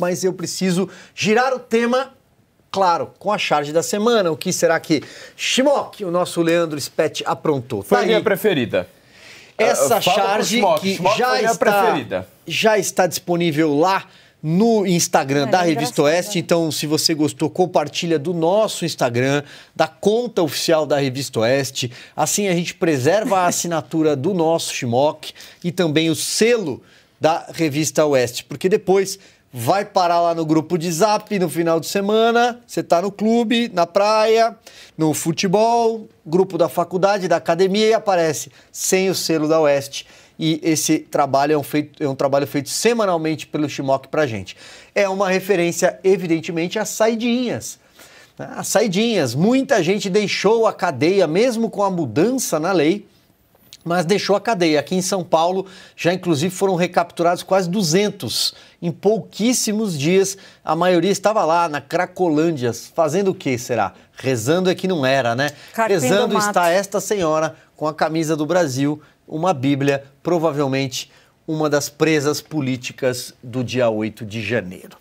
mas eu preciso girar o tema, claro, com a charge da semana. O que será que Shimok, o nosso Leandro Spett, aprontou? Foi tá a minha preferida. Essa uh, charge que já, está, preferida. já está disponível lá no Instagram é, da é Revista Oeste. Né? Então, se você gostou, compartilha do nosso Instagram, da conta oficial da Revista Oeste. Assim a gente preserva a assinatura do nosso Shimok e também o selo da Revista Oeste, porque depois vai parar lá no grupo de zap no final de semana, você está no clube, na praia, no futebol, grupo da faculdade, da academia e aparece sem o selo da Oeste. E esse trabalho é um, feito, é um trabalho feito semanalmente pelo Shimok pra gente. É uma referência, evidentemente, às saidinhas. As saidinhas, muita gente deixou a cadeia mesmo com a mudança na lei mas deixou a cadeia. Aqui em São Paulo, já inclusive foram recapturados quase 200 em pouquíssimos dias. A maioria estava lá na Cracolândia, fazendo o que será? Rezando é que não era, né? Carpinho Rezando está esta senhora com a camisa do Brasil, uma Bíblia, provavelmente uma das presas políticas do dia 8 de janeiro.